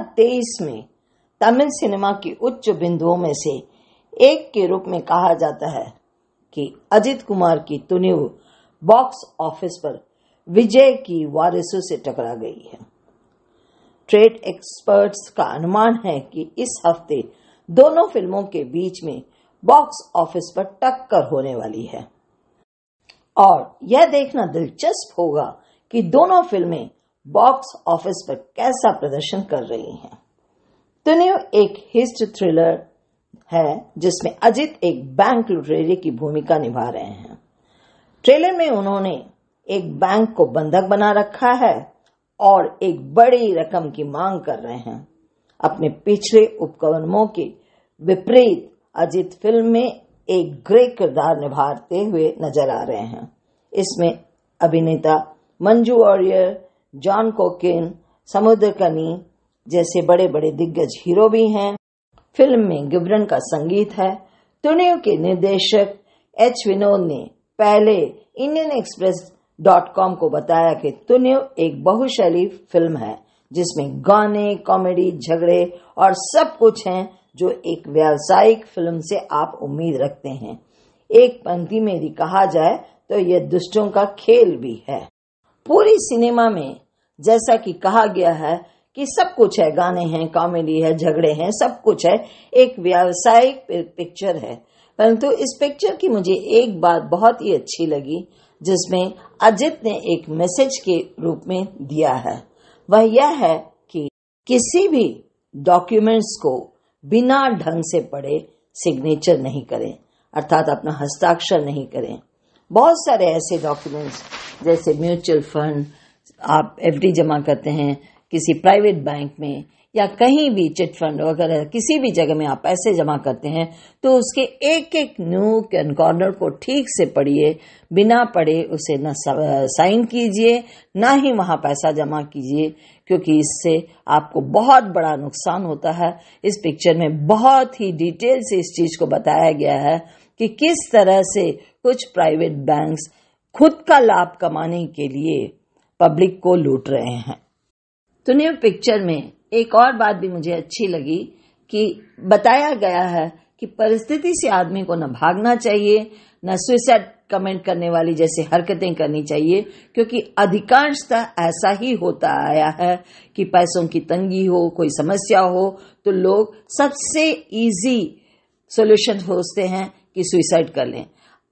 2023 में तमिल सिनेमा की उच्च बिंदुओं में से एक के रूप में कहा जाता है कि अजित कुमार की तुनिव बॉक्स ऑफिस पर विजय की वारिसों से टकरा गई है ट्रेड एक्सपर्ट्स का अनुमान है कि इस हफ्ते दोनों फिल्मों के बीच में बॉक्स ऑफिस पर टक्कर होने वाली है और यह देखना दिलचस्प होगा कि दोनों फिल्में बॉक्स ऑफिस पर कैसा प्रदर्शन कर रही हैं तुनियो एक हिस्ट थ्रिलर है जिसमें अजीत एक बैंक लुटेरे की भूमिका निभा रहे हैं ट्रेलर में उन्होंने एक बैंक को बंधक बना रखा है और एक बड़ी रकम की मांग कर रहे हैं अपने पिछले उपक्रमों के विपरीत अजित फिल्म में एक ग्रे किरदार निभाते हुए नजर आ रहे हैं इसमें अभिनेता मंजू वॉरियर जॉन कोकिन समुद्र कनी जैसे बड़े बड़े दिग्गज हीरो भी हैं फिल्म में गिब्रन का संगीत है तुनियो के निर्देशक एच विनोद ने पहले इंडियन एक्सप्रेस डॉट कॉम को बताया कि तुनियो एक बहुशैली फिल्म है जिसमें गाने कॉमेडी झगड़े और सब कुछ है जो एक व्यावसायिक फिल्म से आप उम्मीद रखते हैं एक पंक्ति में यदि कहा जाए तो यह दुष्टों का खेल भी है पूरी सिनेमा में जैसा कि कहा गया है कि सब कुछ है गाने हैं कॉमेडी है झगड़े हैं सब कुछ है एक व्यावसायिक पिक्चर है परंतु इस पिक्चर की मुझे एक बात बहुत ही अच्छी लगी जिसमें अजित ने एक मैसेज के रूप में दिया है वह यह है कि किसी भी डॉक्यूमेंट्स को बिना ढंग से पढ़े सिग्नेचर नहीं करें अर्थात अपना हस्ताक्षर नहीं करें बहुत सारे ऐसे डॉक्यूमेंट्स जैसे म्यूचुअल फंड आप एफडी जमा करते हैं किसी प्राइवेट बैंक में या कहीं भी चिट फंड वगैरह किसी भी जगह में आप पैसे जमा करते हैं तो उसके एक एक न्यू एंड कॉर्नर को ठीक से पढ़िए बिना पढ़े उसे न साइन कीजिए ना ही वहाँ पैसा जमा कीजिए क्योंकि इससे आपको बहुत बड़ा नुकसान होता है इस पिक्चर में बहुत ही डिटेल से इस चीज को बताया गया है कि किस तरह से कुछ प्राइवेट बैंक्स खुद का लाभ कमाने के लिए पब्लिक को लूट रहे हैं तो न्यू पिक्चर में एक और बात भी मुझे अच्छी लगी कि बताया गया है कि परिस्थिति से आदमी को न भागना चाहिए न सुसाइड कमेंट करने वाली जैसे हरकतें करनी चाहिए क्योंकि अधिकांशतः ऐसा ही होता आया है कि पैसों की तंगी हो कोई समस्या हो तो लोग सबसे इजी सॉल्यूशन सोचते हैं कि सुइसाइड कर लें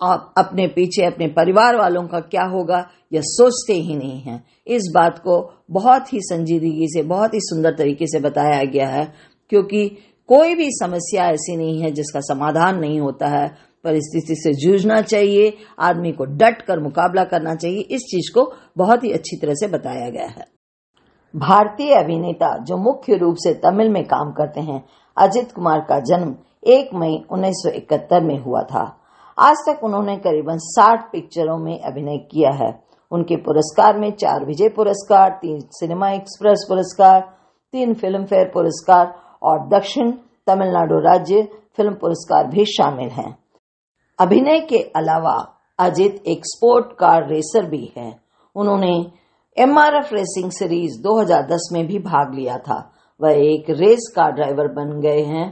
आप अपने पीछे अपने परिवार वालों का क्या होगा यह सोचते ही नहीं हैं इस बात को बहुत ही संजीदगी से बहुत ही सुंदर तरीके से बताया गया है क्योंकि कोई भी समस्या ऐसी नहीं है जिसका समाधान नहीं होता है परिस्थिति से जूझना चाहिए आदमी को डट कर मुकाबला करना चाहिए इस चीज को बहुत ही अच्छी तरह से बताया गया है भारतीय अभिनेता जो मुख्य रूप से तमिल में काम करते हैं अजित कुमार का जन्म एक मई 1971 में हुआ था आज तक उन्होंने करीबन 60 पिक्चरों में अभिनय किया है उनके पुरस्कार में चार विजय पुरस्कार तीन सिनेमा एक्सप्रेस पुरस्कार तीन फिल्म फेयर पुरस्कार और दक्षिण तमिलनाडु राज्य फिल्म पुरस्कार भी शामिल हैं अभिनय के अलावा अजित एक स्पोर्ट कार रेसर भी हैं उन्होंने एम रेसिंग सीरीज 2010 में भी भाग लिया था वह एक रेस कार ड्राइवर बन गए हैं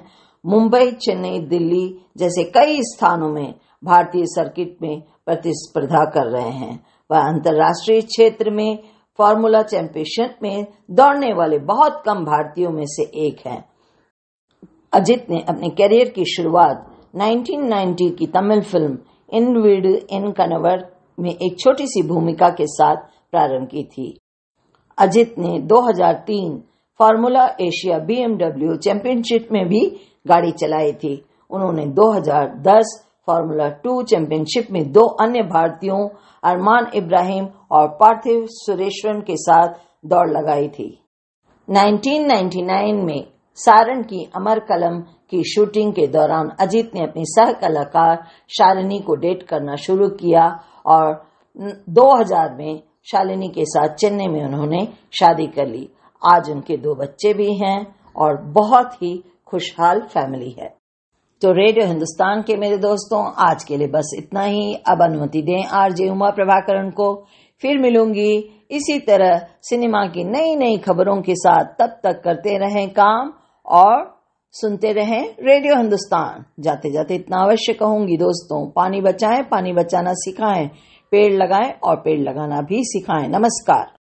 मुंबई चेन्नई दिल्ली जैसे कई स्थानों में भारतीय सर्किट में प्रतिस्पर्धा कर रहे हैं वह अंतर्राष्ट्रीय क्षेत्र में फॉर्मूला चैंपियनशिप में दौड़ने वाले बहुत कम भारतीयों में से एक हैं। अजित ने अपने करियर की शुरुआत 1990 की तमिल फिल्म इन विड इन कनवर में एक छोटी सी भूमिका के साथ प्रारंभ की थी अजित ने 2003 फार्मूला एशिया बीएमडब्ल्यू चैंपियनशिप में भी गाड़ी चलाई थी उन्होंने 2010 फार्मूला टू चैंपियनशिप में दो अन्य भारतीयों अरमान इब्राहिम और पार्थिव सुरेश्वरन के साथ दौड़ लगाई थी 1999 में सारण की अमर कलम की शूटिंग के दौरान अजीत ने अपनी सह कलाकार शालिनी को डेट करना शुरू किया और 2000 में शालिनी के साथ चेन्नई में उन्होंने शादी कर ली आज उनके दो बच्चे भी हैं और बहुत ही खुशहाल फैमिली है तो रेडियो हिंदुस्तान के मेरे दोस्तों आज के लिए बस इतना ही अब अनुमति दें आरजे उमा प्रभाकरण को फिर मिलूंगी इसी तरह सिनेमा की नई नई खबरों के साथ तब तक करते रहें काम और सुनते रहें रेडियो हिंदुस्तान जाते जाते इतना अवश्य कहूंगी दोस्तों पानी बचाएं पानी बचाना सिखाएं पेड़ लगाएं और पेड़ लगाना भी सिखाएं नमस्कार